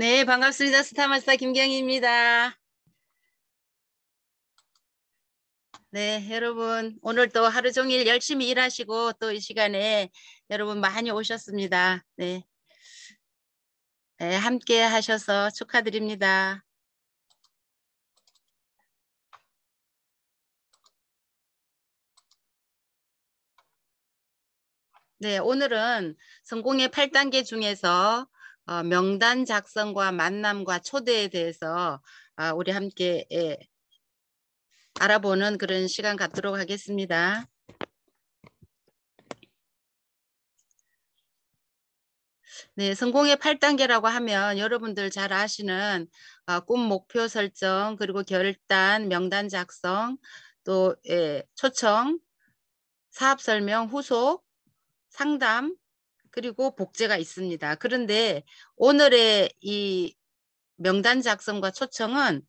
네, 반갑습니다. 스타마스터 김경희입니다. 네, 여러분 오늘 또 하루 종일 열심히 일하시고 또 이 시간에 여러분 많이 오셨습니다. 네. 네, 함께 하셔서 축하드립니다. 네, 오늘은 성공의 8단계 중에서 어, 명단 작성과 만남과 초대에 대해서 아, 우리 함께 예, 알아보는 그런 시간 갖도록 하겠습니다. 네, 성공의 8단계라고 하면 여러분들 잘 아시는 어, 꿈 목표 설정, 그리고 결단, 명단 작성, 또 예, 초청, 사업 설명, 후속, 상담, 그리고 복제가 있습니다. 그런데 오늘의 이 명단 작성과 초청은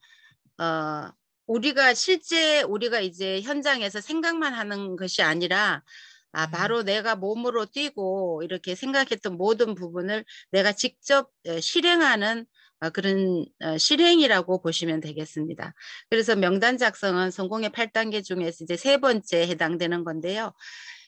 어, 우리가 실제 우리가 이제 현장에서 생각만 하는 것이 아니라 아, 음. 바로 내가 몸으로 뛰고 이렇게 생각했던 모든 부분을 내가 직접 실행하는 어, 그런 어, 실행이라고 보시면 되겠습니다. 그래서 명단 작성은 성공의 8단계 중에서 이제 세 번째 해당되는 건데요.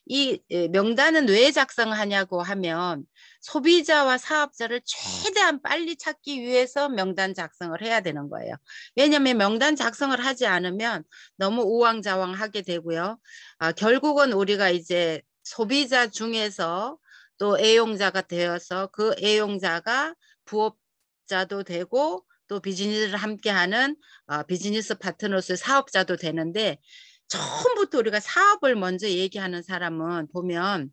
이 예, 명단은 왜 작성하냐고 하면 소비자와 사업자를 최대한 빨리 찾기 위해서 명단 작성을 해야 되는 거예요. 왜냐하면 명단 작성을 하지 않으면 너무 우왕좌왕하게 되고요. 아, 결국은 우리가 이제 소비자 중에서 또 애용자가 되어서 그 애용자가 부업자도 되고 또 비즈니스를 함께하는 어, 비즈니스 파트너스 사업자도 되는데 처음부터 우리가 사업을 먼저 얘기하는 사람은 보면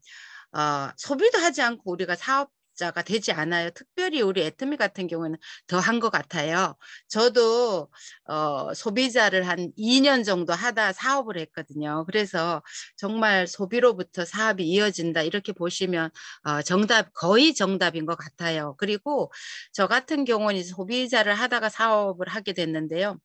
어, 소비도 하지 않고 우리가 사업 자가 되지 않아요. 특별히 우리 애터미 같은 경우는 에더한 것 같아요. 저도 어, 소비자를 한 2년 정도 하다 사업을 했거든요. 그래서 정말 소비로부터 사업이 이어진다 이렇게 보시면 어, 정답 거의 정답인 것 같아요. 그리고 저 같은 경우는 소비자를 하다가 사업을 하게 됐는데요.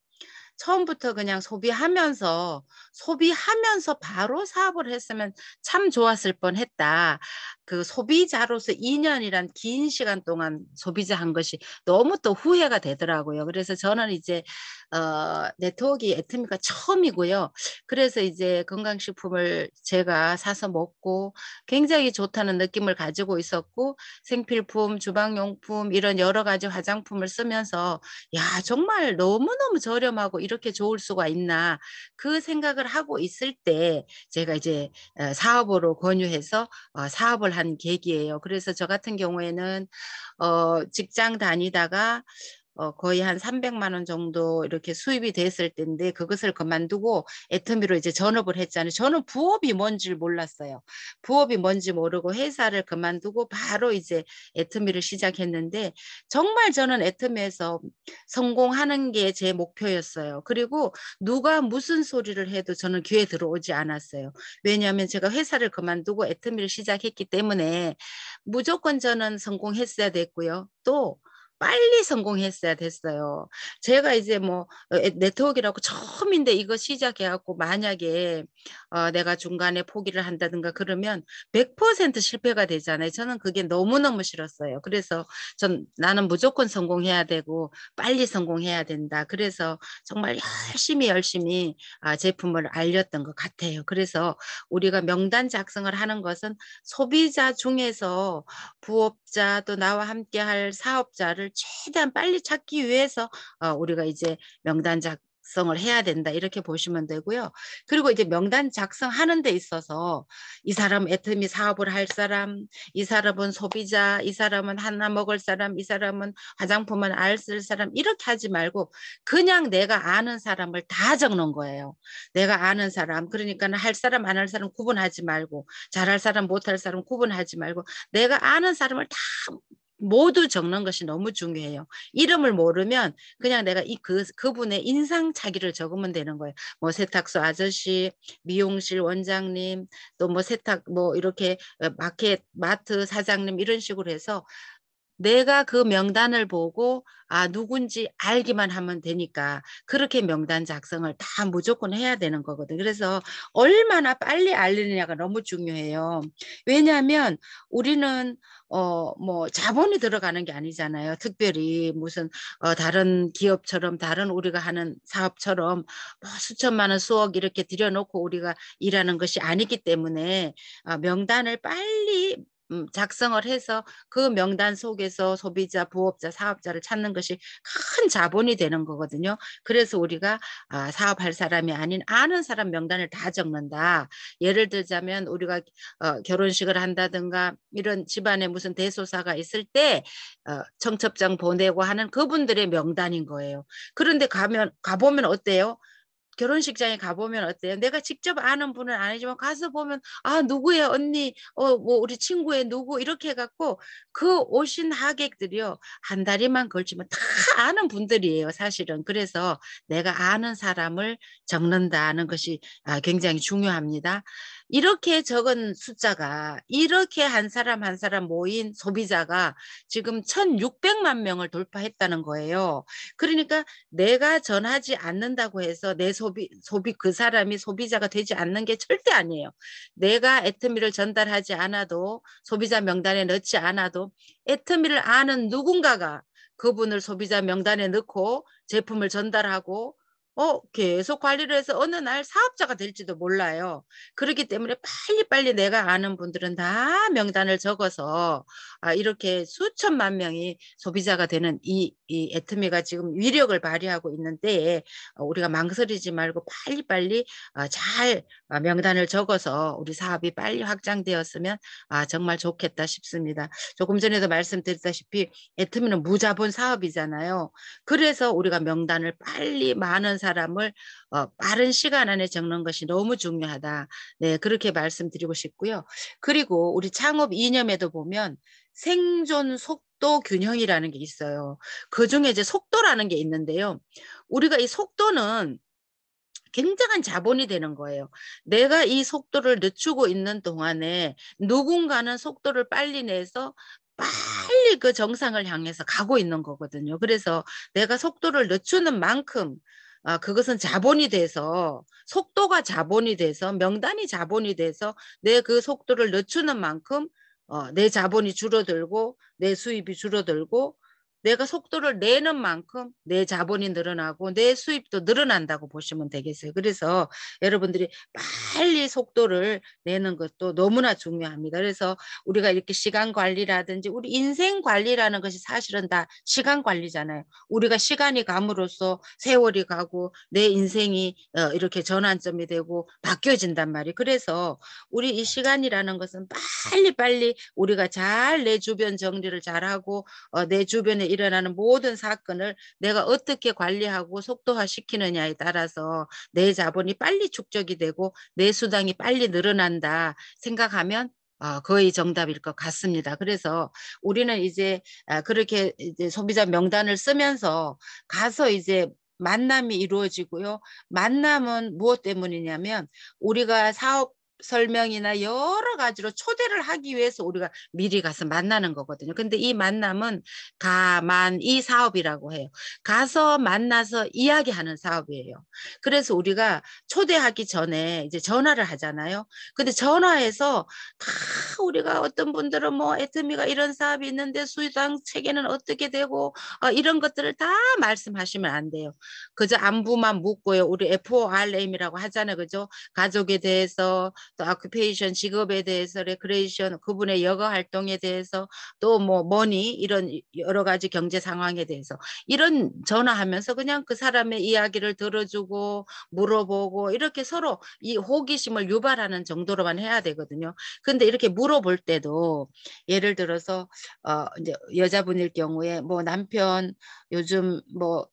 처음부터 그냥 소비하면서 소비하면서 바로 사업을 했으면 참 좋았을 뻔했다. 그 소비자로서 2년이란 긴 시간 동안 소비자 한 것이 너무 또 후회가 되더라고요. 그래서 저는 이제 어, 네트워크 에트미가 처음이고요. 그래서 이제 건강식품을 제가 사서 먹고 굉장히 좋다는 느낌을 가지고 있었고 생필품, 주방용품 이런 여러 가지 화장품을 쓰면서 야 정말 너무너무 저렴하고 이렇게 좋을 수가 있나 그 생각을 하고 있을 때 제가 이제 어, 사업으로 권유해서 어, 사업을 한 계기예요. 그래서 저 같은 경우에는 어, 직장 다니다가 어, 거의 한 300만 원 정도 이렇게 수입이 됐을 때인데 그것을 그만두고 애터미로 이제 전업을 했잖아요. 저는 부업이 뭔지 몰랐어요. 부업이 뭔지 모르고 회사를 그만두고 바로 이제 애터미를 시작했는데 정말 저는 애터미에서 성공하는 게 제 목표였어요. 그리고 누가 무슨 소리를 해도 저는 귀에 들어오지 않았어요. 왜냐하면 제가 회사를 그만두고 애터미를 시작했기 때문에 무조건 저는 성공했어야 됐고요. 또 빨리 성공했어야 됐어요. 제가 이제 뭐 어, 네트워크라고 처음인데 이거 시작해갖고 만약에 어, 내가 중간에 포기를 한다든가 그러면 100% 실패가 되잖아요. 저는 그게 너무너무 싫었어요. 그래서 전 나는 무조건 성공해야 되고 빨리 성공해야 된다. 그래서 정말 열심히 열심히 아, 제품을 알렸던 것 같아요. 그래서 우리가 명단 작성을 하는 것은 소비자 중에서 부업자 또 나와 함께 할 사업자를 것들을 최대한 빨리 찾기 위해서 어, 우리가 이제 명단 작성을 해야 된다 이렇게 보시면 되고요. 그리고 이제 명단 작성하는 데 있어서 이 사람 애틈이 사업을 할 사람, 이 사람은 소비자, 이 사람은 하나 먹을 사람, 이 사람은 화장품은 알쓸 사람 이렇게 하지 말고 그냥 내가 아는 사람을 다 적는 거예요. 내가 아는 사람 그러니까 할 사람 안 할 사람 구분하지 말고 잘할 사람 못 할 사람 구분하지 말고 내가 아는 사람을 다 모두 적는 것이 너무 중요해요. 이름을 모르면 그냥 내가 이 그 그분의 인상차기를 적으면 되는 거예요. 뭐 세탁소 아저씨, 미용실 원장님, 또 뭐 세탁 뭐 이렇게 어, 마켓 마트 사장님 이런 식으로 해서 내가 그 명단을 보고 아 누군지 알기만 하면 되니까 그렇게 명단 작성을 다 무조건 해야 되는 거거든. 그래서 얼마나 빨리 알리느냐가 너무 중요해요. 왜냐하면 우리는 어 뭐 자본이 들어가는 게 아니잖아요. 특별히 무슨 어 다른 기업처럼 다른 우리가 하는 사업처럼 뭐 수천만 원 수억 이렇게 들여놓고 우리가 일하는 것이 아니기 때문에 어, 명단을 빨리 음, 작성을 해서 그 명단 속에서 소비자, 부업자, 사업자를 찾는 것이 큰 자본이 되는 거거든요. 그래서 우리가 아, 사업할 사람이 아닌 아는 사람 명단을 다 적는다. 예를 들자면 우리가 어, 결혼식을 한다든가 이런 집안에 무슨 대소사가 있을 때 어, 청첩장 보내고 하는 그분들의 명단인 거예요. 그런데 가면 가보면 어때요? 결혼식장에 가보면 어때요? 내가 직접 아는 분은 아니지만 가서 보면 아 누구의 언니 어 뭐 우리 친구의 누구 이렇게 해갖고 그 오신 하객들이요 한 다리만 걸치면 다 아는 분들이에요 사실은 그래서 내가 아는 사람을 적는다는 것이 아, 굉장히 중요합니다. 이렇게 적은 숫자가 이렇게 한 사람 한 사람 모인 소비자가 지금 1600만 명을 돌파했다는 거예요. 그러니까 내가 전하지 않는다고 해서 내 소비 소비 그 사람이 소비자가 되지 않는 게 절대 아니에요. 내가 애트미를 전달하지 않아도 소비자 명단에 넣지 않아도 애트미를 아는 누군가가 그분을 소비자 명단에 넣고 제품을 전달하고 어, 계속 관리를 해서 어느 날 사업자가 될지도 몰라요. 그렇기 때문에 빨리빨리 내가 아는 분들은 다 명단을 적어서 아, 이렇게 수천만 명이 소비자가 되는 이, 이애트미가 지금 위력을 발휘하고 있는데 어, 우리가 망설이지 말고 빨리빨리 어, 잘 어, 명단을 적어서 우리 사업이 빨리 확장되었으면 아, 정말 좋겠다 싶습니다. 조금 전에도 말씀드렸다시피 애트미는 무자본 사업이잖아요. 그래서 우리가 명단을 빨리 많은 사람을 어, 빠른 시간 안에 적는 것이 너무 중요하다. 네, 그렇게 말씀드리고 싶고요. 그리고 우리 창업 이념에도 보면 생존 속도 균형이라는 게 있어요. 그 중에 이제 속도라는 게 있는데요. 우리가 이 속도는 굉장한 자본이 되는 거예요. 내가 이 속도를 늦추고 있는 동안에 누군가는 속도를 빨리 내서 빨리 그 정상을 향해서 가고 있는 거거든요. 그래서 내가 속도를 늦추는 만큼 아, 그것은 자본이 돼서 속도가 자본이 돼서 명단이 자본이 돼서 내 그 속도를 늦추는 만큼 어, 내 자본이 줄어들고 내 수입이 줄어들고 내가 속도를 내는 만큼 내 자본이 늘어나고 내 수입도 늘어난다고 보시면 되겠어요. 그래서 여러분들이 빨리 속도를 내는 것도 너무나 중요합니다. 그래서 우리가 이렇게 시간 관리라든지 우리 인생 관리라는 것이 사실은 다 시간 관리잖아요. 우리가 시간이 감으로써 세월이 가고 내 인생이 어, 이렇게 전환점이 되고 바뀌어진단 말이에요. 그래서 우리 이 시간이라는 것은 빨리빨리 우리가 잘 내 주변 정리를 잘하고 어, 내 주변에 일어나는 모든 사건을 내가 어떻게 관리하고 속도화시키느냐에 따라서 내 자본이 빨리 축적이 되고 내 수당이 빨리 늘어난다 생각하면 어, 거의 정답일 것 같습니다. 그래서 우리는 이제 아, 그렇게 이제 소비자 명단을 쓰면서 가서 이제 만남이 이루어지고요. 만남은 무엇 때문이냐면 우리가 사업 설명이나 여러 가지로 초대를 하기 위해서 우리가 미리 가서 만나는 거거든요. 근데 이 만남은 가만 이 사업이라고 해요. 가서 만나서 이야기하는 사업이에요. 그래서 우리가 초대하기 전에 이제 전화를 하잖아요. 근데 전화해서 다 우리가 어떤 분들은 뭐에트미가 이런 사업이 있는데 수당 체계는 어떻게 되고 어, 이런 것들을 다 말씀하시면 안 돼요. 그저 안부만 묻고요. 우리 FORM이라고 하잖아요. 그죠? 가족에 대해서 또 아큐페이션 직업에 대해서 레크레이션 그분의 여가 활동에 대해서 또 뭐 머니 이런 여러 가지 경제 상황에 대해서 이런 전화하면서 그냥 그 사람의 이야기를 들어주고 물어보고 이렇게 서로 이 호기심을 유발하는 정도로만 해야 되거든요. 근데 이렇게 물어볼 때도 예를 들어서 어 이제 여자분일 경우에 뭐 남편 요즘 뭐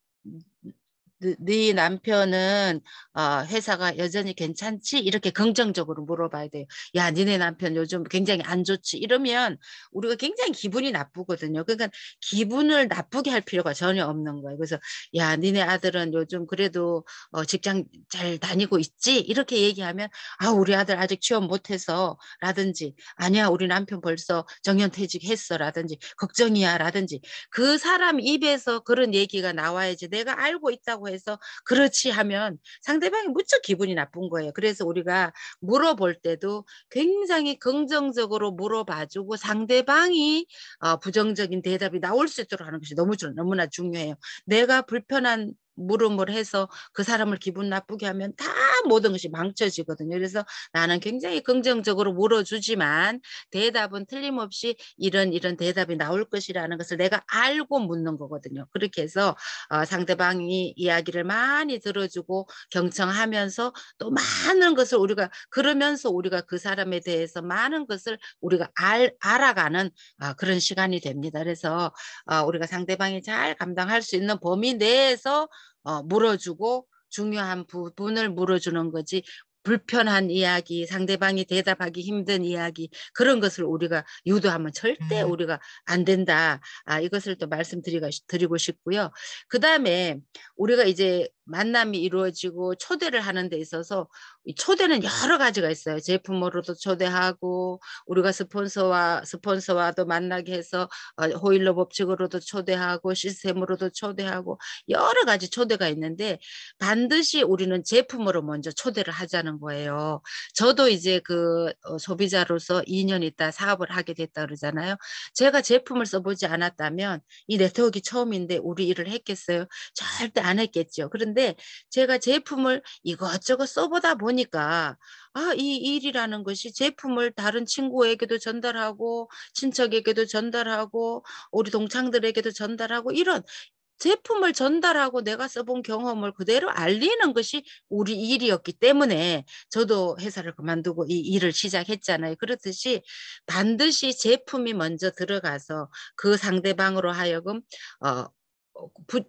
네, 네, 남편은 어, 회사가 여전히 괜찮지? 이렇게 긍정적으로 물어봐야 돼요. 야, 니네 남편 요즘 굉장히 안 좋지? 이러면 우리가 굉장히 기분이 나쁘거든요. 그러니까 기분을 나쁘게 할 필요가 전혀 없는 거예요. 그래서 야, 니네 아들은 요즘 그래도 어, 직장 잘 다니고 있지? 이렇게 얘기하면 아, 우리 아들 아직 취업 못해서 라든지 아니야, 우리 남편 벌써 정년퇴직했어 라든지 걱정이야 라든지 그 사람 입에서 그런 얘기가 나와야지 내가 알고 있다고 해 해서 그렇지 하면 상대방이 무척 기분이 나쁜 거예요. 그래서 우리가 물어볼 때도 굉장히 긍정적으로 물어봐주고 상대방이 어, 부정적인 대답이 나올 수 있도록 하는 것이 너무 너무나 중요해요. 내가 불편한 물음을 해서 그 사람을 기분 나쁘게 하면 다 모든 것이 망쳐지거든요. 그래서 나는 굉장히 긍정적으로 물어주지만 대답은 틀림없이 이런 이런 대답이 나올 것이라는 것을 내가 알고 묻는 거거든요. 그렇게 해서 어, 상대방이 이야기를 많이 들어주고 경청하면서 또 많은 것을 우리가 그러면서 우리가 그 사람에 대해서 많은 것을 우리가 알, 알아가는 어, 그런 시간이 됩니다. 그래서 어, 우리가 상대방이 잘 감당할 수 있는 범위 내에서 어, 물어주고 중요한 부분을 물어주는 거지 불편한 이야기, 상대방이 대답하기 힘든 이야기 그런 것을 우리가 유도하면 절대 음. 우리가 안 된다. 아, 이것을 또 말씀드리고 싶고요. 그 다음에 우리가 이제 만남이 이루어지고 초대를 하는 데 있어서 초대는 여러 가지가 있어요. 제품으로도 초대하고 우리가 스폰서와 스폰서와도 만나게 해서 어, 호일러 법칙으로도 초대하고 시스템으로도 초대하고 여러 가지 초대가 있는데 반드시 우리는 제품으로 먼저 초대를 하자는 거예요. 저도 이제 그 어, 소비자로서 2년 있다 사업을 하게 됐다 그러잖아요. 제가 제품을 써보지 않았다면 이 네트워크 처음인데 우리 일을 했겠어요? 절대 안 했겠죠. 그런데 있는데 제가 제품을 이것저것 써보다 보니까 아, 이 일이라는 것이 제품을 다른 친구에게도 전달하고 친척에게도 전달하고 우리 동창들에게도 전달하고 이런 제품을 전달하고 내가 써본 경험을 그대로 알리는 것이 우리 일이었기 때문에 저도 회사를 그만두고 이 일을 시작했잖아요. 그렇듯이 반드시 제품이 먼저 들어가서 그 상대방으로 하여금 어, 부, 어,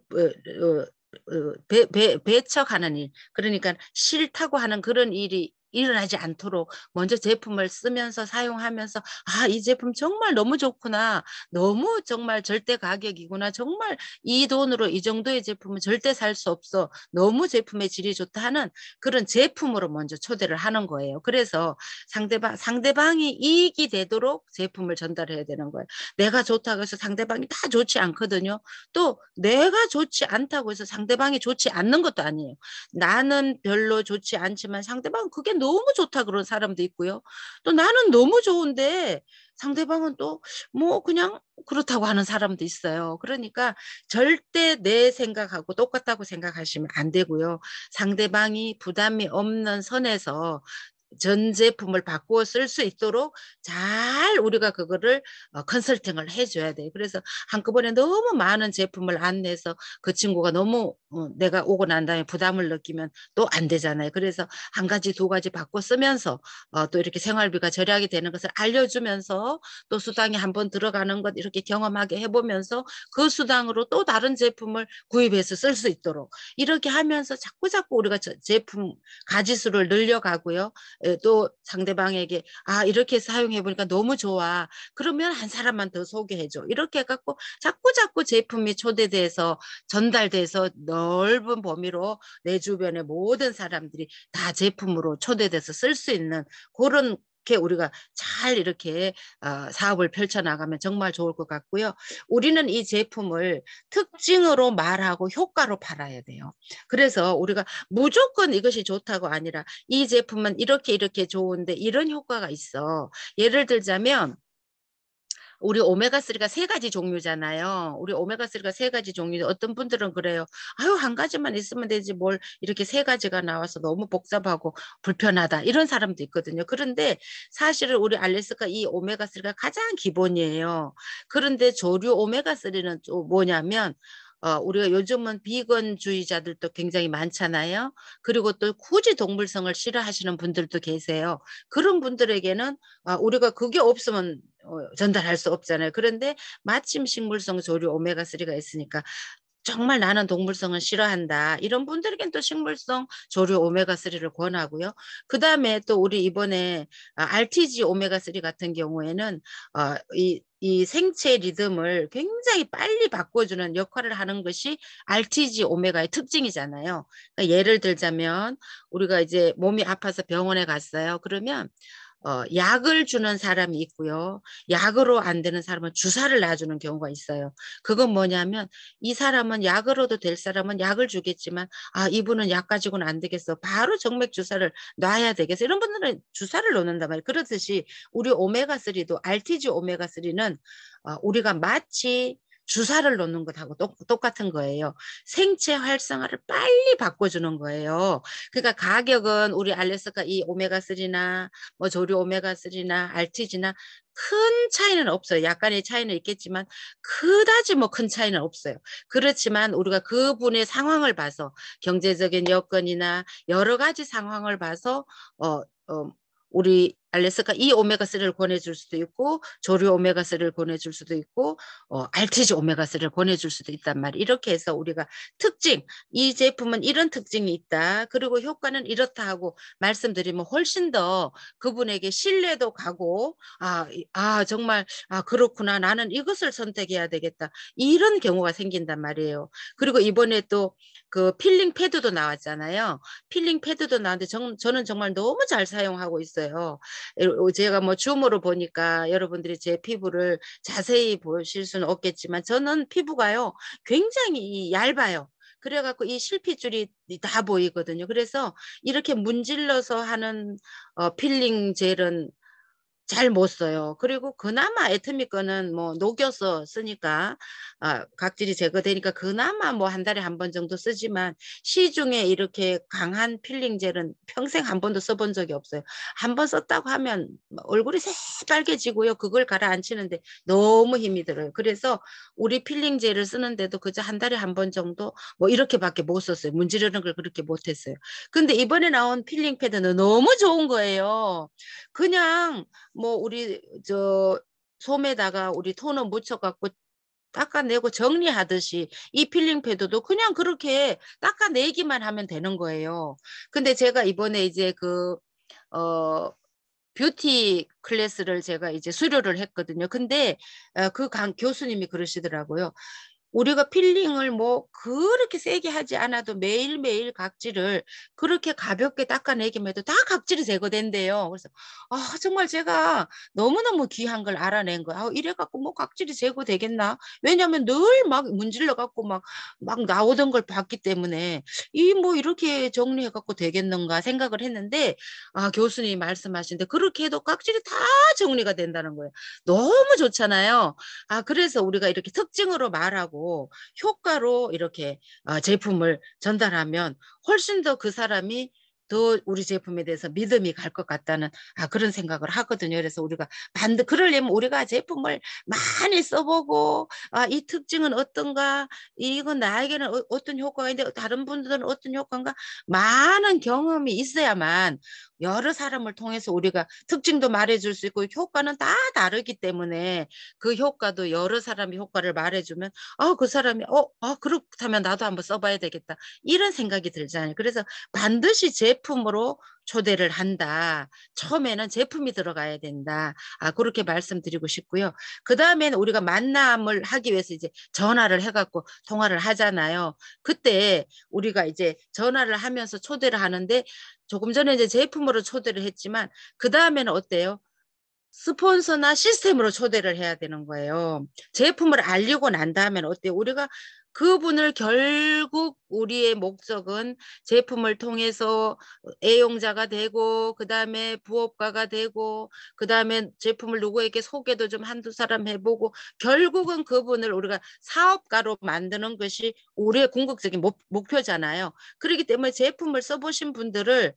어 어, 배, 배, 배척하는 일, 그러니까 싫다고 하는 그런 일이 일어나지 않도록 먼저 제품을 쓰면서 사용하면서 아, 이 제품 정말 너무 좋구나. 너무 정말 절대 가격이구나. 정말 이 돈으로 이 정도의 제품은 절대 살 수 없어. 너무 제품의 질이 좋다 하는 그런 제품으로 먼저 초대를 하는 거예요. 그래서 상대방 상대방이 이익이 되도록 제품을 전달해야 되는 거예요. 내가 좋다고 해서 상대방이 다 좋지 않거든요. 또 내가 좋지 않다고 해서 상대방이 좋지 않는 것도 아니에요. 나는 별로 좋지 않지만 상대방은 그게 너무 좋다 그런 사람도 있고요. 또 나는 너무 좋은데 상대방은 또 뭐 그냥 그렇다고 하는 사람도 있어요. 그러니까 절대 내 생각하고 똑같다고 생각하시면 안 되고요. 상대방이 부담이 없는 선에서 전 제품을 바꾸어 쓸 수 있도록 잘 우리가 그거를 어, 컨설팅을 해줘야 돼요. 그래서 한꺼번에 너무 많은 제품을 안내해서 그 친구가 너무 어, 내가 오고 난 다음에 부담을 느끼면 또 안 되잖아요. 그래서 한 가지 두 가지 바꿔 쓰면서 어, 또 이렇게 생활비가 절약이 되는 것을 알려주면서 또 수당이 한 번 들어가는 것 이렇게 경험하게 해보면서 그 수당으로 또 다른 제품을 구입해서 쓸 수 있도록 이렇게 하면서 자꾸자꾸 우리가 저, 제품 가지수를 늘려가고요. 또 상대방에게 아 이렇게 사용해 보니까 너무 좋아 그러면 한 사람만 더 소개해 줘 이렇게 해갖고 자꾸 자꾸 제품이 초대돼서 전달돼서 넓은 범위로 내 주변의 모든 사람들이 다 제품으로 초대돼서 쓸 수 있는 그런 이렇게 우리가 잘 이렇게 어, 사업을 펼쳐나가면 정말 좋을 것 같고요. 우리는 이 제품을 특징으로 말하고 효과로 팔아야 돼요. 그래서 우리가 무조건 이것이 좋다고 아니라 이 제품은 이렇게 이렇게 좋은데 이런 효과가 있어. 예를 들자면 우리 오메가3가 세 가지 종류잖아요. 우리 오메가3가 세 가지 종류. 어떤 분들은 그래요. 아유, 한 가지만 있으면 되지. 뭘 이렇게 세 가지가 나와서 너무 복잡하고 불편하다. 이런 사람도 있거든요. 그런데 사실은 우리 알래스카 이 오메가3가 가장 기본이에요. 그런데 조류 오메가3는 또 뭐냐면 어, 우리가 요즘은 비건주의자들도 굉장히 많잖아요. 그리고 또 굳이 동물성을 싫어하시는 분들도 계세요. 그런 분들에게는 어, 우리가 그게 없으면 어, 전달할 수 없잖아요. 그런데 마침 식물성 조류 오메가3가 있으니까 정말 나는 동물성은 싫어한다. 이런 분들에겐 또 식물성 조류 오메가3를 권하고요. 그 다음에 또 우리 이번에 RTG 아, 오메가3 같은 경우에는 어, 이, 이 생체 리듬을 굉장히 빨리 바꿔주는 역할을 하는 것이 RTG 오메가의 특징이잖아요. 그러니까 예를 들자면 우리가 이제 몸이 아파서 병원에 갔어요. 그러면 어, 약을 주는 사람이 있고요. 약으로 안 되는 사람은 주사를 놔주는 경우가 있어요. 그건 뭐냐면 이 사람은 약으로도 될 사람은 약을 주겠지만 아 이분은 약 가지고는 안 되겠어. 바로 정맥 주사를 놔야 되겠어. 이런 분들은 주사를 놓는단 말이에요. 그렇듯이 우리 오메가3도 RTG 오메가3는 어, 우리가 마치 주사를 놓는 것하고 똑같은 거예요. 생체 활성화를 빨리 바꿔주는 거예요. 그러니까 가격은 우리 알래스카 이 오메가3나 뭐 조류 오메가3나 알티지나 큰 차이는 없어요. 약간의 차이는 있겠지만 그다지 뭐 큰 차이는 없어요. 그렇지만 우리가 그분의 상황을 봐서 경제적인 여건이나 여러 가지 상황을 봐서 어, 어 우리 알래스카 이 오메가3를 권해줄 수도 있고 조류 오메가3를 권해줄 수도 있고 어, 알티지 오메가3를 권해줄 수도 있단 말이에요. 이렇게 해서 우리가 특징 이 제품은 이런 특징이 있다. 그리고 효과는 이렇다 하고 말씀드리면 훨씬 더 그분에게 신뢰도 가고 아, 아 정말 아 그렇구나 나는 이것을 선택해야 되겠다. 이런 경우가 생긴단 말이에요. 그리고 이번에 또 그 필링 패드도 나왔잖아요. 필링 패드도 나왔는데 정, 저는 정말 너무 잘 사용하고 있어요. 어, 어, 제가 뭐 줌으로 보니까 여러분들이 제 피부를 자세히 보실 수는 없겠지만 저는 피부가요 굉장히 얇아요. 그래갖고 이 실핏줄이 다 보이거든요. 그래서 이렇게 문질러서 하는 어, 필링 젤은 잘못 써요. 그리고 그나마 애트미 거는 뭐 녹여서 쓰니까 아, 각질이 제거되니까 그나마 뭐 한 달에 한 번 정도 쓰지만 시중에 이렇게 강한 필링 젤은 평생 한 번도 써본 적이 없어요. 한 번 썼다고 하면 얼굴이 새빨개지고요. 그걸 가라앉히는데 너무 힘이 들어요. 그래서 우리 필링 젤을 쓰는데도 그저 한 달에 한 번 정도 뭐 이렇게밖에 못 썼어요. 문지르는 걸 그렇게 못 했어요. 근데 이번에 나온 필링 패드는 너무 좋은 거예요. 그냥 뭐 우리 저 솜에다가 우리 톤너 묻혀갖고 닦아내고 정리하듯이 이 필링 패드도 그냥 그렇게 닦아내기만 하면 되는 거예요. 근데 제가 이번에 이제 그, 어, 뷰티 클래스를 제가 이제 수료를 했거든요. 근데 어, 그강 교수님이 그러시더라고요. 우리가 필링을 뭐 그렇게 세게 하지 않아도 매일매일 각질을 그렇게 가볍게 닦아내기만 해도 다 각질이 제거된대요. 그래서 아 정말 제가 너무너무 귀한 걸 알아낸 거야. 아, 이래갖고 뭐 각질이 제거되겠나? 왜냐하면 늘 막 문질러갖고 막, 막 나오던 걸 봤기 때문에 이 뭐 이렇게 정리해갖고 되겠는가 생각을 했는데 아 교수님이 말씀하신데 그렇게 해도 각질이 다 정리가 된다는 거예요. 너무 좋잖아요. 아 그래서 우리가 이렇게 특징으로 말하고 효과로 이렇게 어, 제품을 전달하면 훨씬 더 그 사람이 더 우리 제품에 대해서 믿음이 갈 것 같다는 아, 그런 생각을 하거든요. 그래서 우리가 반드 그러려면 우리가 제품을 많이 써보고 아, 이 특징은 어떤가 이건 나에게는 어, 떤 효과가 있는데 다른 분들은 어떤 효과인가 많은 경험이 있어야만 여러 사람을 통해서 우리가 특징도 말해줄 수 있고 효과는 다 다르기 때문에 그 효과도 여러 사람이 효과를 말해주면 아 그 사람이 어, 어 그렇다면 나도 한번 써봐야 되겠다 이런 생각이 들잖아요. 그래서 반드시 제 제품으로 초대를 한다. 처음에는 제품이 들어가야 된다. 아, 그렇게 말씀드리고 싶고요. 그 다음에는 우리가 만남을 하기 위해서 이제 전화를 해갖고 통화를 하잖아요. 그때 우리가 이제 전화를 하면서 초대를 하는데 조금 전에 이제 제품으로 초대를 했지만 그 다음에는 어때요? 스폰서나 시스템으로 초대를 해야 되는 거예요. 제품을 알리고 난 다음에는 어때요? 우리가 그분을 결국 우리의 목적은 제품을 통해서 애용자가 되고 그 다음에 부업가가 되고 그 다음에 제품을 누구에게 소개도 좀 한두 사람 해보고 결국은 그분을 우리가 사업가로 만드는 것이 우리의 궁극적인 목, 목표잖아요. 그렇기 때문에 제품을 써보신 분들을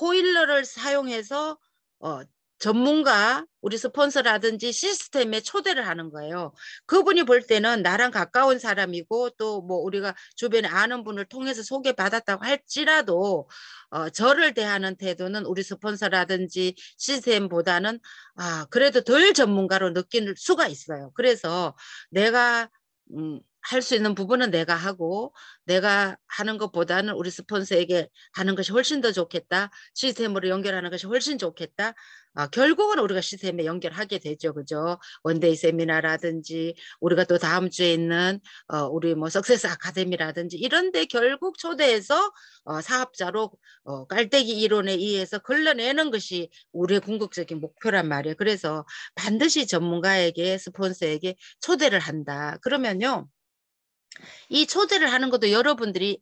호일러를 사용해서 어, 전문가, 우리 스폰서라든지 시스템에 초대를 하는 거예요. 그분이 볼 때는 나랑 가까운 사람이고 또 뭐 우리가 주변에 아는 분을 통해서 소개받았다고 할지라도 어, 저를 대하는 태도는 우리 스폰서라든지 시스템보다는 아, 그래도 덜 전문가로 느낄 수가 있어요. 그래서 내가 음, 할수 있는 부분은 내가 하고 내가 하는 것보다는 우리 스폰서에게 하는 것이 훨씬 더 좋겠다. 시스템으로 연결하는 것이 훨씬 좋겠다. 아, 결국은 우리가 시스템에 연결하게 되죠. 그죠? 원데이 세미나라든지 우리가 또 다음 주에 있는 어, 우리 뭐 석세스 아카데미라든지 이런 데 결국 초대해서 어, 사업자로 어, 깔때기 이론에 의해서 걸러내는 것이 우리의 궁극적인 목표란 말이에요. 그래서 반드시 전문가에게 스폰서에게 초대를 한다. 그러면요. 이 초대를 하는 것도 여러분들이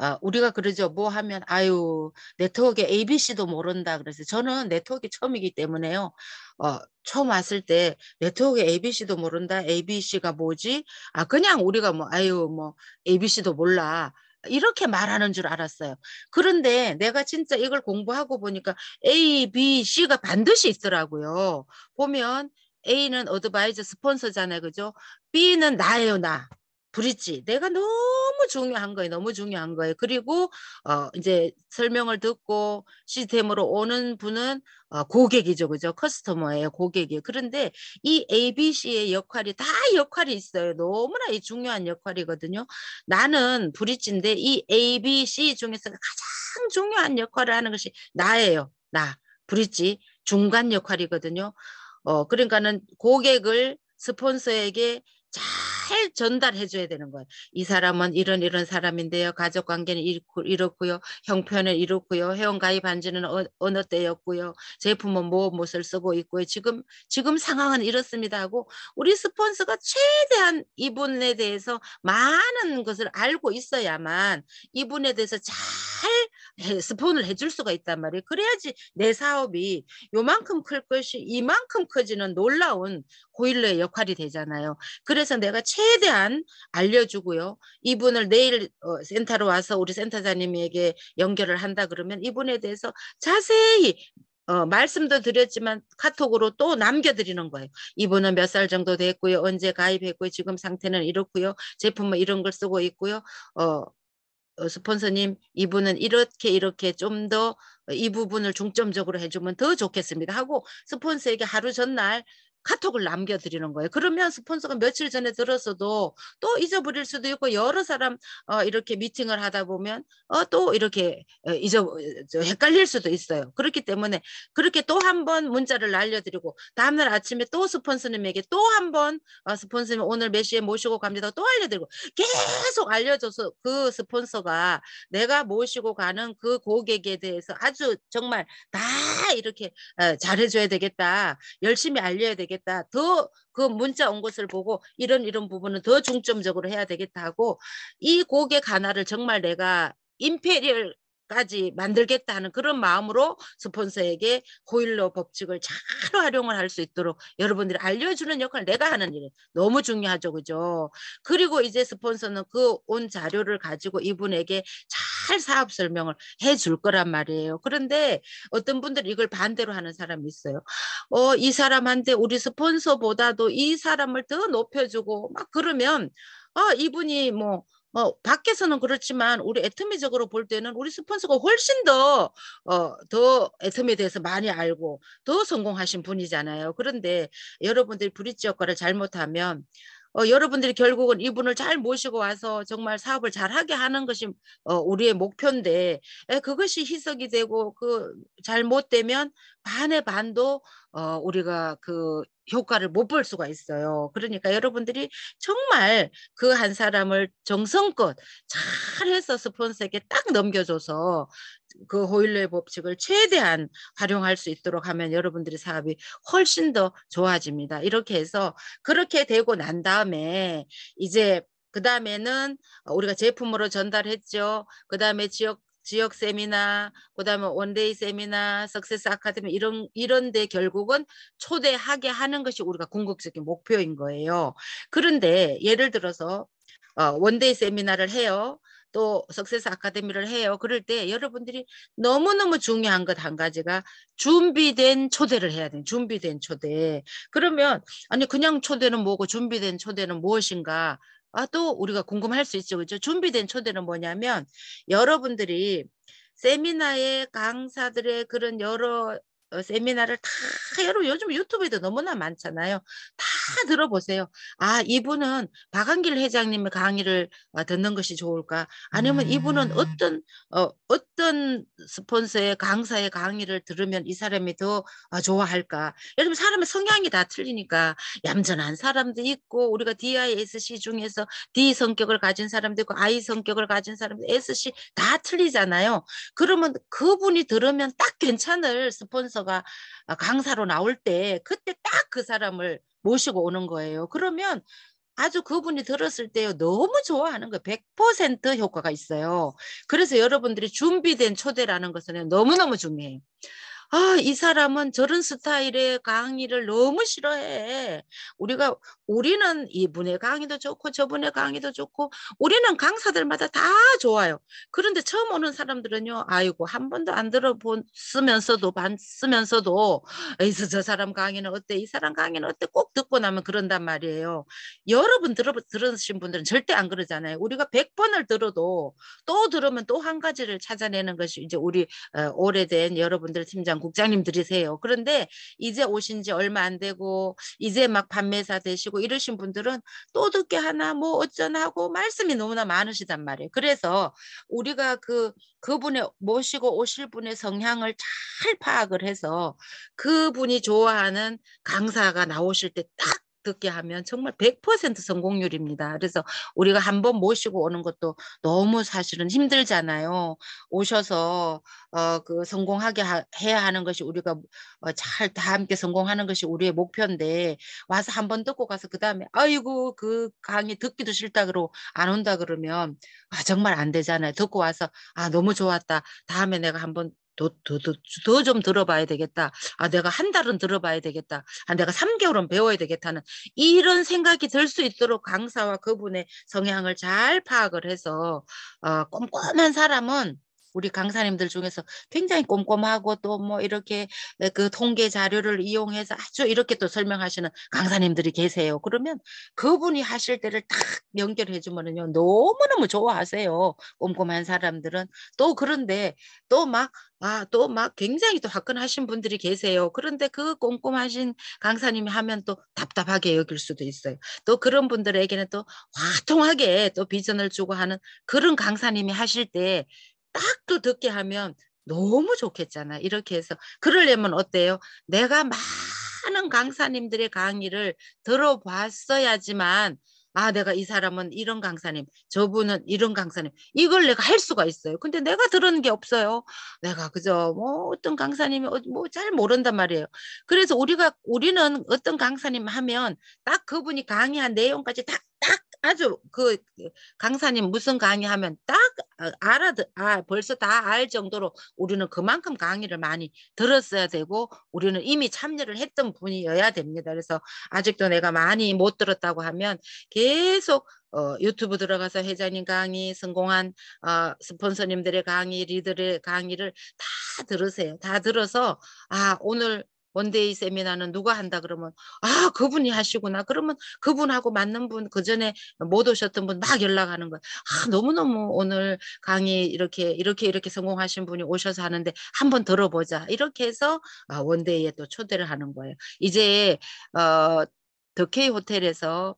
어, 우리가 그러죠. 뭐 하면 아유 네트워크 ABC도 모른다 그래서 저는 네트워크 처음이기 때문에요. 어, 처음 왔을 때 네트워크 ABC도 모른다. ABC가 뭐지? 아 그냥 우리가 뭐 아유 뭐 ABC도 몰라. 이렇게 말하는 줄 알았어요. 그런데 내가 진짜 이걸 공부하고 보니까 A, B, C가 반드시 있더라고요. 보면 A는 어드바이저 스폰서잖아요. 그죠? B는 나예요, 나. 브릿지 내가 너무 중요한 거예요. 너무 중요한 거예요. 그리고 어 이제 설명을 듣고 시스템으로 오는 분은 어 고객이죠. 그죠? 커스터머예요. 고객이에요. 그런데 이 ABC의 역할이 다 역할이 있어요. 너무나 이 중요한 역할이거든요. 나는 브릿지인데 이 ABC 중에서 가장 중요한 역할을 하는 것이 나예요. 나. 브릿지 중간 역할이거든요. 어 그러니까는 고객을 스폰서에게 잘잘 전달해 줘야 되는 거예요. 이 사람은 이런 이런 사람인데요. 가족 관계는 이렇고요. 형편은 이렇고요. 회원 가입한 지는 어, 어느 때였고요. 제품은 뭐 무엇을 쓰고 있고요. 지금 지금 상황은 이렇습니다 하고 우리 스폰서가 최대한 이분에 대해서 많은 것을 알고 있어야만 이분에 대해서 잘 스폰을 해줄 수가 있단 말이에요. 그래야지 내 사업이 요만큼 클 것이 이만큼 커지는 놀라운 고일러의 역할이 되잖아요. 그래서 내가 최대한 알려주고요. 이분을 내일 어, 센터로 와서 우리 센터장님에게 연결을 한다 그러면 이분에 대해서 자세히 어, 말씀도 드렸지만 카톡으로 또 남겨드리는 거예요. 이분은 몇 살 정도 됐고요. 언제 가입했고요. 지금 상태는 이렇고요. 제품은 이런 걸 쓰고 있고요. 어, 어, 스폰서님 이분은 이렇게 이렇게 좀 더 이 부분을 중점적으로 해주면 더 좋겠습니다 하고 스폰서에게 하루 전날 카톡을 남겨드리는 거예요. 그러면 스폰서가 며칠 전에 들었어도 또 잊어버릴 수도 있고 여러 사람 어, 이렇게 미팅을 하다 보면 어, 또 이렇게 어, 잊어 헷갈릴 수도 있어요. 그렇기 때문에 그렇게 또 한 번 문자를 날려드리고 다음날 아침에 또 스폰서님에게 또 한번 어, 스폰서님 오늘 몇 시에 모시고 갑니다. 또 알려드리고 계속 알려줘서 그 스폰서가 내가 모시고 가는 그 고객에 대해서 아주 정말 다 이렇게 어, 잘해줘야 되겠다. 열심히 알려야 되겠다. 되겠다. 더 그 문자 온 것을 보고 이런 이런 부분은 더 중점적으로 해야 되겠다 하고 이 곡의 가나를 정말 내가 임페리얼 까지 만들겠다 하는 그런 마음으로 스폰서에게 호일로 법칙을 잘 활용을 할 수 있도록 여러분들이 알려주는 역할 내가 하는 일은 너무 중요하죠 그죠 그리고 이제 스폰서는 그 온 자료를 가지고 이분에게 잘잘 사업 설명을 해 줄 거란 말이에요. 그런데 어떤 분들이 걸 반대로 하는 사람이 있어요. 어, 이 사람한테 우리 스폰서보다도 이 사람을 더 높여주고 막 그러면 어, 이분이 뭐 어, 밖에서는 그렇지만 우리 애터미적으로 볼 때는 우리 스폰서가 훨씬 더, 어, 더 애터미에 대해서 많이 알고 더 성공하신 분이잖아요. 그런데 여러분들이 브릿지 역할을 잘못하면 어, 여러분들이 결국은 이분을 잘 모시고 와서 정말 사업을 잘하게 하는 것이 어, 우리의 목표인데 에, 그것이 희석이 되고 그 잘못되면 반의 반도 어, 우리가 그 효과를 못 볼 수가 있어요. 그러니까 여러분들이 정말 그 한 사람을 정성껏 잘해서 스폰서에게 딱 넘겨줘서 그 호일러의 법칙을 최대한 활용할 수 있도록 하면 여러분들의 사업이 훨씬 더 좋아집니다. 이렇게 해서 그렇게 되고 난 다음에 이제 그 다음에는 우리가 제품으로 전달했죠. 그 다음에 지역 지역 세미나, 그다음에 원데이 세미나, 석세스 아카데미 이런 이런데 결국은 초대하게 하는 것이 우리가 궁극적인 목표인 거예요. 그런데 예를 들어서 어, 원데이 세미나를 해요. 또 석세스 아카데미를 해요. 그럴 때 여러분들이 너무너무 중요한 것 한 가지가 준비된 초대를 해야 돼. 준비된 초대. 그러면 아니 그냥 초대는 뭐고 준비된 초대는 무엇인가? 아, 또 우리가 궁금할 수 있죠. 그죠? 준비된 초대는 뭐냐면 여러분들이 세미나의 강사들의 그런 여러 어, 세미나를 다 여러분 요즘 유튜브에도 너무나 많잖아요. 다 들어보세요. 아 이분은 박한길 회장님의 강의를 어, 듣는 것이 좋을까? 아니면 이분은 음. 어떤 어, 어떤 스폰서의 강사의 강의를 들으면 이 사람이 더 어, 좋아할까? 여러분 사람의 성향이 다 틀리니까 얌전한 사람도 있고 우리가 DISC 중에서 D 성격을 가진 사람도 있고 I 성격을 가진 사람도 SC 다 틀리잖아요. 그러면 그분이 들으면 딱 괜찮을 스폰서 프로페가 아, 강사로 나올 때 그때 딱 그 사람을 모시고 오는 거예요. 그러면 아주 그분이 들었을 때요 너무 좋아하는 거100% 효과가 있어요. 그래서 여러분들이 준비된 초대라는 것은 너무너무 중요해요. 아, 이 사람은 저런 스타일의 강의를 너무 싫어해. 우리가, 우리는 이분의 강의도 좋고, 저분의 강의도 좋고, 우리는 강사들마다 다 좋아요. 그런데 처음 오는 사람들은요, 아이고, 한 번도 안 들어보면서도, 봤으면서도, 에이스, 저 사람 강의는 어때? 이 사람 강의는 어때? 꼭 듣고 나면 그런단 말이에요. 여러분 들어, 들으신 분들은 절대 안 그러잖아요. 우리가 100번을 들어도 또 들으면 또 한 가지를 찾아내는 것이 이제 우리 어, 오래된 여러분들 팀장 국장님들이세요. 그런데 이제 오신 지 얼마 안 되고 이제 막 판매사 되시고 이러신 분들은 또 듣게 하나 뭐 어쩌나 하고 말씀이 너무나 많으시단 말이에요. 그래서 우리가 그 그분의 모시고 오실 분의 성향을 잘 파악을 해서 그분이 좋아하는 강사가 나오실 때딱 듣게 하면 정말 100% 성공률입니다. 그래서 우리가 한 번 모시고 오는 것도 너무 사실은 힘들잖아요. 오셔서 어, 그 성공하게 하, 해야 하는 것이 우리가 어, 잘다 함께 성공하는 것이 우리의 목표인데 와서 한 번 듣고 가서 그 다음에 아이고 그 강의 듣기도 싫다 그러고 안 온다 그러면 아, 정말 안 되잖아요. 듣고 와서 아 너무 좋았다. 다음에 내가 한번 더더더좀 들어봐야 되겠다. 아 내가 한 달은 들어봐야 되겠다. 아 내가 3개월은 배워야 되겠다는 이런 생각이 들 수 있도록 강사와 그분의 성향을 잘 파악을 해서 어, 꼼꼼한 사람은 우리 강사님들 중에서 굉장히 꼼꼼하고 또 뭐 이렇게 그 통계 자료를 이용해서 아주 이렇게 또 설명하시는 강사님들이 계세요. 그러면 그분이 하실 때를 딱 연결해 주면은요 너무너무 좋아하세요. 꼼꼼한 사람들은 또 그런데 또 막 아, 또 막 굉장히 또 화끈하신 분들이 계세요. 그런데 그 꼼꼼하신 강사님이 하면 또 답답하게 여길 수도 있어요. 또 그런 분들에게는 또 화통하게 또 비전을 주고 하는 그런 강사님이 하실 때 딱또 듣게 하면 너무 좋겠잖아. 이렇게 해서 그러려면 어때요? 내가 많은 강사님들의 강의를 들어봤어야지만 아 내가 이 사람은 이런 강사님 저분은 이런 강사님 이걸 내가 할 수가 있어요 근데 내가 들은 게 없어요 내가 그저 뭐 어떤 강사님이 뭐 잘 모른단 말이에요 그래서 우리가 우리는 어떤 강사님 하면 딱 그분이 강의한 내용까지 딱딱 아주 그, 그 강사님 무슨 강의하면 딱 어, 알아듣 아 벌써 다 알 정도로 우리는 그만큼 강의를 많이 들었어야 되고 우리는 이미 참여를 했던 분이어야 됩니다. 그래서 아직도 내가 많이 못 들었다고 하면 계속 어, 유튜브 들어가서 회장님 강의, 성공한 어, 스폰서님들의 강의, 리더의 강의를 다 들으세요. 다 들어서 아 오늘 원데이 세미나는 누가 한다 그러면 아 그분이 하시구나 그러면 그분하고 맞는 분그 전에 못 오셨던 분 막 연락하는 거야 아 너무너무 오늘 강의 이렇게 이렇게 이렇게 성공하신 분이 오셔서 하는데 한번 들어보자 이렇게 해서 아, 원데이에 또 초대를 하는 거예요 이제 어 더케이 호텔에서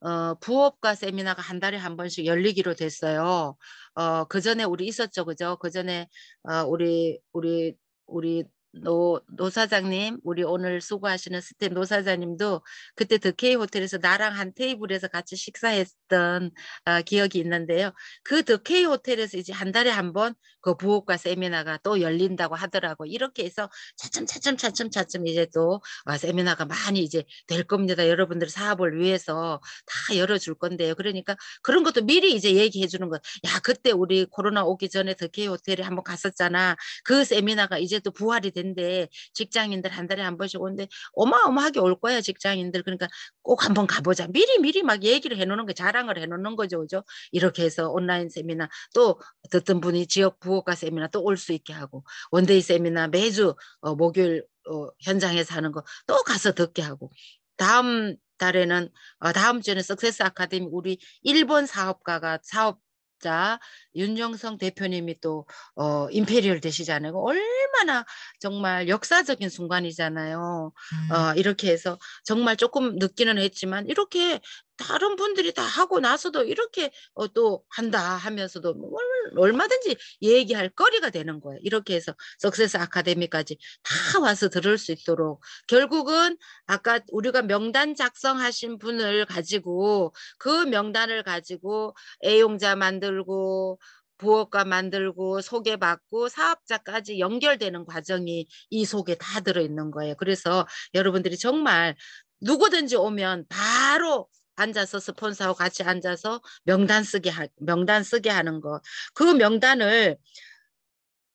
어, 부업과 세미나가 한 달에 한 번씩 열리기로 됐어요. 어, 그 전에 우리 있었죠, 그죠? 그 전에, 어, 우리, 우리, 우리 노, 노 사장님, 우리 오늘 수고하시는 스텝 노 사장님도 그때 더케이 그 호텔에서 나랑 한 테이블에서 같이 식사했던 어, 기억이 있는데요. 그 더케이 호텔에서 이제 한 달에 한 번 그부엌과 세미나가 또 열린다고 하더라고. 이렇게 해서 차츰 차츰 차츰 차츰 이제 또 어, 세미나가 많이 이제 될 겁니다. 여러분들 사업을 위해서 다 열어줄 건데요. 그러니까 그런 것도 미리 이제 얘기해 주는 것. 야, 그때 우리 코로나 오기 전에 더케이 호텔에 한 번 갔었잖아. 그 세미나가 이제 또 부활이 되 된대. 직장인들 한 달에 한 번씩 오는데 어마어마하게 올 거야 직장인들. 그러니까 꼭 한번 가보자. 미리 미리 막 얘기를 해놓는 거 자랑을 해놓는 거죠, 그죠? 이렇게 해서 온라인 세미나 또 듣던 분이 지역 부호가 세미나 또 올 수 있게 하고 원데이 세미나 매주 어, 목요일 어, 현장에서 하는 거 또 가서 듣게 하고 다음 달에는 어, 다음 주에는 석세스 아카데미 우리 일본 사업가가 사업 자 윤종성 대표님이 또 어, 임페리얼 되시잖아요. 얼마나 정말 역사적인 순간이잖아요. 음. 어, 이렇게 해서 정말 조금 늦기는 했지만 이렇게 다른 분들이 다 하고 나서도 이렇게 어, 또 한다 하면서도 뭐 얼마든지 얘기할 거리가 되는 거예요. 이렇게 해서 석세스 아카데미까지 다 와서 들을 수 있도록 결국은 아까 우리가 명단 작성하신 분을 가지고 그 명단을 가지고 애용자 만들고 부업가 만들고 소개받고 사업자까지 연결되는 과정이 이 속에 다 들어있는 거예요. 그래서 여러분들이 정말 누구든지 오면 바로 앉아서 스폰서하고 같이 앉아서 명단 쓰게 하, 명단 쓰게 하는 거. 그 명단을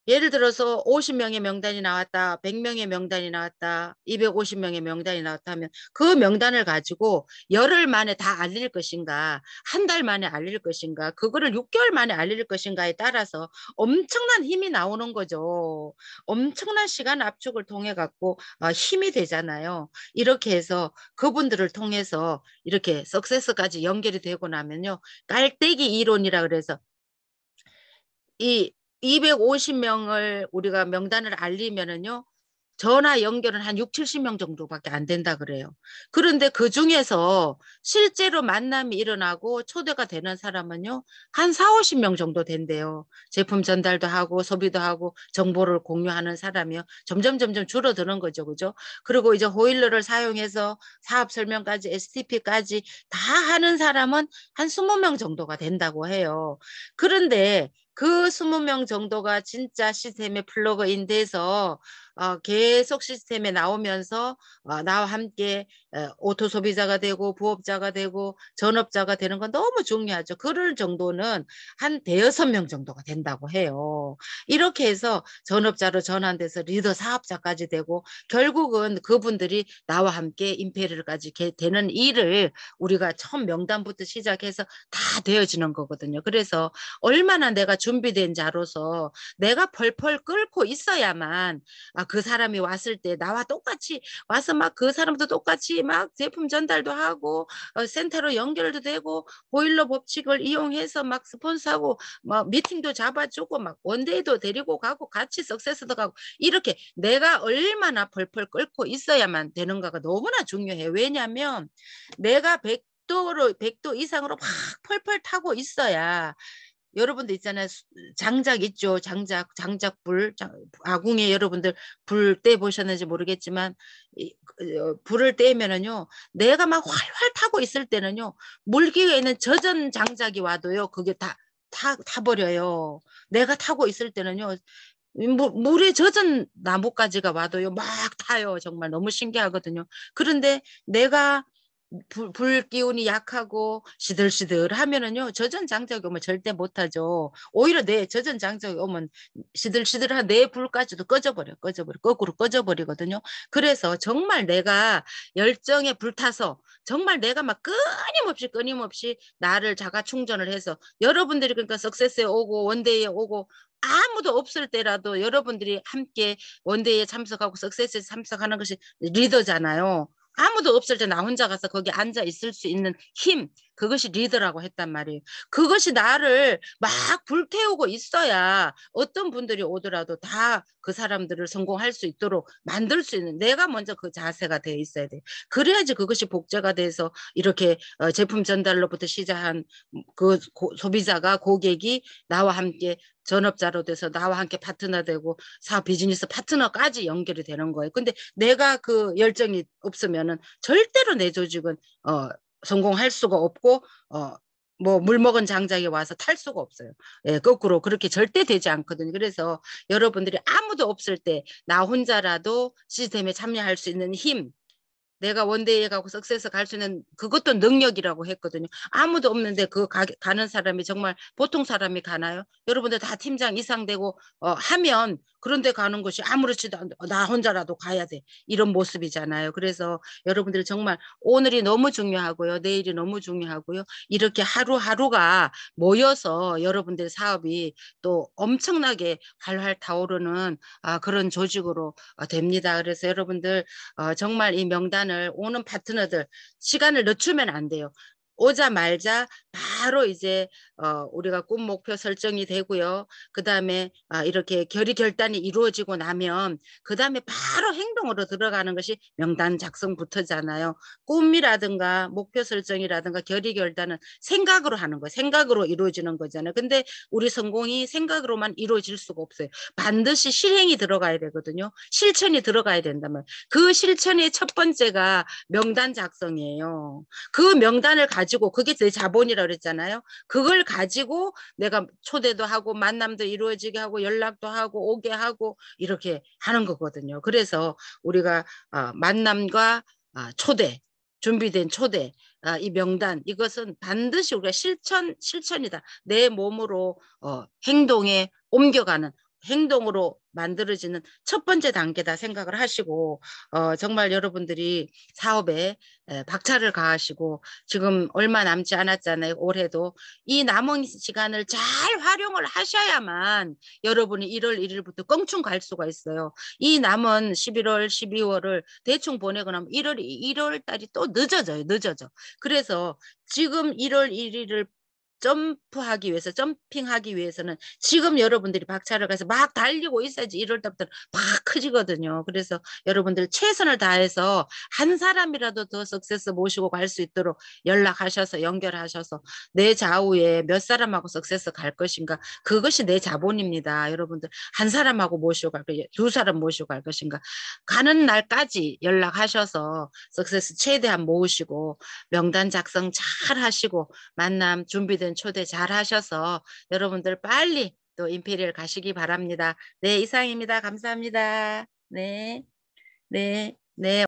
예를 들어서 50명의 명단이 나왔다, 100명의 명단이 나왔다, 250명의 명단이 나왔다 하면 그 명단을 가지고 열흘 만에 다 알릴 것인가, 한 달 만에 알릴 것인가, 그거를 6개월 만에 알릴 것인가에 따라서 엄청난 힘이 나오는 거죠. 엄청난 시간 압축을 통해 갖고 어, 힘이 되잖아요. 이렇게 해서 그분들을 통해서 이렇게 석세스까지 연결이 되고 나면요. 깔때기 이론이라 그래서 이 250명을 우리가 명단을 알리면은요. 전화 연결은 한 6, 70명 정도밖에 안 된다 그래요. 그런데 그 중에서 실제로 만남이 일어나고 초대가 되는 사람은요, 한 4, 50명 정도 된대요. 제품 전달도 하고 소비도 하고 정보를 공유하는 사람이요. 점점 점점 줄어드는 거죠. 그죠? 그리고 이제 호일러를 사용해서 사업 설명까지 STP까지 다 하는 사람은 한 20명 정도가 된다고 해요. 그런데 그 20명 정도가 진짜 시스템에 플러그인 돼서 어, 계속 시스템에 나오면서 어, 나와 함께 어, 오토 소비자가 되고 부업자가 되고 전업자가 되는 건 너무 중요하죠. 그럴 정도는 한 대여섯 명 정도가 된다고 해요. 이렇게 해서 전업자로 전환돼서 리더 사업자까지 되고 결국은 그분들이 나와 함께 임페리얼까지 되는 일을 우리가 처음 명단부터 시작해서 다 되어지는 거거든요. 그래서 얼마나 내가 준비된 자로서 내가 펄펄 끓고 있어야만 아, 그 사람이 왔을 때 나와 똑같이 와서 막 그 사람도 똑같이 막 제품 전달도 하고 어, 센터로 연결도 되고 보일러 법칙을 이용해서 막 스폰서하고 막 뭐 미팅도 잡아주고 막 원데이도 데리고 가고 같이 석세스도 가고 이렇게 내가 얼마나 펄펄 끓고 있어야만 되는가가 너무나 중요해. 왜냐하면 내가 100도로 100도 이상으로 막 펄펄 타고 있어야 여러분들 있잖아요. 장작 있죠. 장작, 장작불, 아궁에 여러분들 불 떼 보셨는지 모르겠지만 그, 어, 불을 떼면은요. 내가 막 활활 타고 있을 때는요. 물기에 는 젖은 장작이 와도요. 그게 다 타, 타버려요. 내가 타고 있을 때는요. 물, 물에 젖은 나뭇가지가 와도요. 막 타요. 정말 너무 신기하거든요. 그런데 내가 불, 불, 기운이 약하고 시들시들하면은요 저전장작이 오면 절대 못하죠. 오히려 내 저전장작이 오면 시들시들한 내 불까지도 꺼져버려, 꺼져버려, 거꾸로 꺼져버리거든요. 그래서 정말 내가 열정에 불타서 정말 내가 막 끊임없이 끊임없이 나를 자가 충전을 해서 여러분들이 그러니까 석세스에 오고 원데이에 오고 아무도 없을 때라도 여러분들이 함께 원데이에 참석하고 석세스에 참석하는 것이 리더잖아요. 아무도 없을 때 나 혼자 가서 거기 앉아 있을 수 있는 힘, 그것이 리더라고 했단 말이에요. 그것이 나를 막 불태우고 있어야 어떤 분들이 오더라도 다 그 사람들을 성공할 수 있도록 만들 수 있는 내가 먼저 그 자세가 돼 있어야 돼. 그래야지 그것이 복제가 돼서 이렇게 어, 제품 전달로부터 시작한 그 소비자가 고객이 나와 함께 전업자로 돼서 나와 함께 파트너 되고 사업 비즈니스 파트너까지 연결이 되는 거예요. 근데 내가 그 열정이 없으면은 절대로 내 조직은 어 성공할 수가 없고 어, 뭐 물 먹은 장작에 와서 탈 수가 없어요. 예, 거꾸로 그렇게 절대 되지 않거든요. 그래서 여러분들이 아무도 없을 때 나 혼자라도 시스템에 참여할 수 있는 힘, 내가 원데이에 가고 석세스 갈수 있는 그것도 능력이라고 했거든요. 아무도 없는데 그 가, 는 사람이 정말 보통 사람이 가나요? 여러분들 다 팀장 이상 되고 어, 하면 그런데 가는 것이 아무렇지도 않, 어, 나 혼자라도 가야 돼 이런 모습이잖아요. 그래서 여러분들 정말 오늘이 너무 중요하고요, 내일이 너무 중요하고요. 이렇게 하루하루가 모여서 여러분들 사업이 또 엄청나게 활활 타오르는 아, 그런 조직으로 어, 됩니다. 그래서 여러분들 어, 정말 이 명단 시간을 오는 파트너들 시간을 늦추면 안 돼요. 오자 말자 바로 이제 어, 우리가 꿈 목표 설정이 되고요. 그 다음에 아, 이렇게 결의 결단이 이루어지고 나면 그 다음에 바로 행동으로 들어가는 것이 명단 작성부터잖아요. 꿈이라든가 목표 설정이라든가 결의 결단은 생각으로 하는 거, 예요 생각으로 이루어지는 거잖아요. 근데 우리 성공이 생각으로만 이루어질 수가 없어요. 반드시 실행이 들어가야 되거든요. 실천이 들어가야 된다면 그 실천의 첫 번째가 명단 작성이에요. 그 명단을 가지고 그게 제 자본이라 그랬잖아요. 그걸 가지고 내가 초대도 하고 만남도 이루어지게 하고 연락도 하고 오게 하고 이렇게 하는 거거든요. 그래서 우리가 어, 만남과 어, 초대 준비된 초대 어, 이 명단 이것은 반드시 우리가 실천 실천이다 내 몸으로 행동에 옮겨가는 행동으로 만들어지는 첫 번째 단계다 생각을 하시고 어, 정말 여러분들이 사업에 박차를 가하시고 지금 얼마 남지 않았잖아요 올해도 이 남은 시간을 잘 활용을 하셔야만 여러분이 1월 1일부터 껑충 갈 수가 있어요 이 남은 11월 12월을 대충 보내고 나면 1월 1월 달이 또 늦어져요 늦어져 그래서 지금 1월 1일을 점프하기 위해서 점핑하기 위해서는 지금 여러분들이 박차를 가서 막 달리고 있어야지 이럴 때부터 막 커지거든요. 그래서 여러분들 최선을 다해서 한 사람이라도 더 석세스 모시고 갈 수 있도록 연락하셔서 연결하셔서 내 좌우에 몇 사람하고 석세스 갈 것인가 그것이 내 자본입니다. 여러분들 한 사람하고 모시고 갈 것인가 두 사람 모시고 갈 것인가 가는 날까지 연락하셔서 석세스 최대한 모으시고 명단 작성 잘 하시고 만남 준비된 아무튼 초대 잘 하셔서 여러분들 빨리 또 임페리얼 가시기 바랍니다. 네, 이상입니다. 감사합니다. 네, 네, 네.